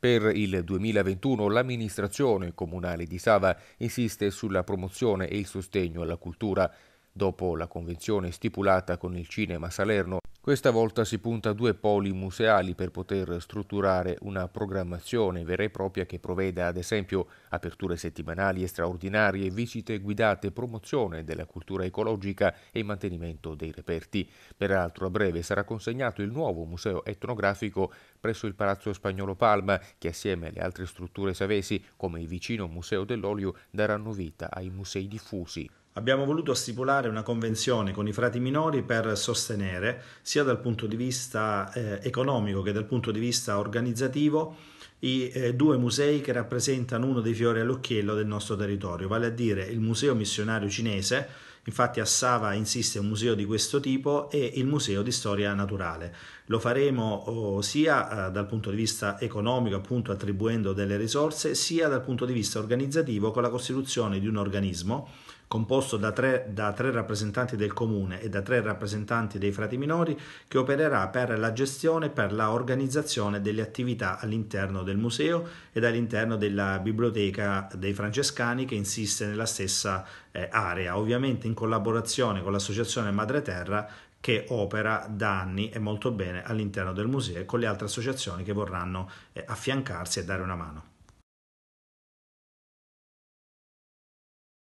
Per il 2021 l'amministrazione comunale di Sava insiste sulla promozione e il sostegno alla cultura. Dopo la convenzione stipulata con il Cinema Salerno, questa volta si punta a due poli museali per poter strutturare una programmazione vera e propria che provveda ad esempio aperture settimanali e straordinarie, visite guidate, promozione della cultura ecologica e mantenimento dei reperti. Peraltro a breve sarà consegnato il nuovo museo etnografico presso il Palazzo Spagnolo Palma che assieme alle altre strutture savesi come il vicino Museo dell'Olio daranno vita ai musei diffusi. Abbiamo voluto stipulare una convenzione con i frati minori per sostenere, sia dal punto di vista eh, economico che dal punto di vista organizzativo, i eh, due musei che rappresentano uno dei fiori all'occhiello del nostro territorio, vale a dire il Museo Missionario Cinese, Infatti a Sava insiste un museo di questo tipo e il museo di storia naturale. Lo faremo oh, sia eh, dal punto di vista economico, appunto attribuendo delle risorse, sia dal punto di vista organizzativo con la costituzione di un organismo composto da tre, da tre, rappresentanti del comune e da tre rappresentanti dei frati minori che opererà per la gestione e per l'organizzazione delle attività all'interno del museo ed all'interno della biblioteca dei francescani che insiste nella stessa eh, area. Ovviamente in collaborazione con l'associazione Madre Terra che opera da anni e molto bene all'interno del museo e con le altre associazioni che vorranno eh, affiancarsi e dare una mano.